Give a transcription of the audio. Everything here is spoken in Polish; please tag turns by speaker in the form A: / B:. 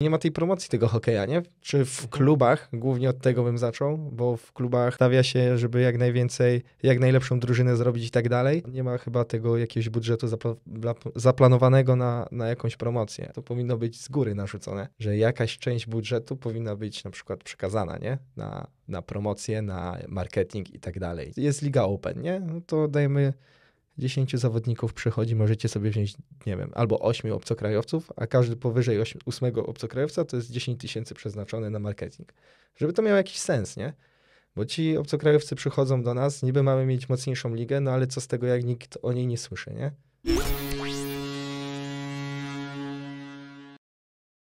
A: Nie ma tej promocji tego hokeja, nie? Czy w klubach, głównie od tego bym zaczął, bo w klubach stawia się, żeby jak najwięcej, jak najlepszą drużynę zrobić i tak dalej. Nie ma chyba tego jakiegoś budżetu zapla- zaplanowanego na, na jakąś promocję. To powinno być z góry narzucone, że jakaś część budżetu powinna być na przykład przekazana, nie? Na, na promocję, na marketing i tak dalej. Jest Liga Open, nie? No to dajmy. 10 zawodników przychodzi, możecie sobie wziąć, nie wiem, albo 8 obcokrajowców, a każdy powyżej 8, obcokrajowca to jest 10 tysięcy przeznaczone na marketing. Żeby to miało jakiś sens, nie? Bo ci obcokrajowcy przychodzą do nas, niby mamy mieć mocniejszą ligę, no ale co z tego, jak nikt o niej nie słyszy, nie?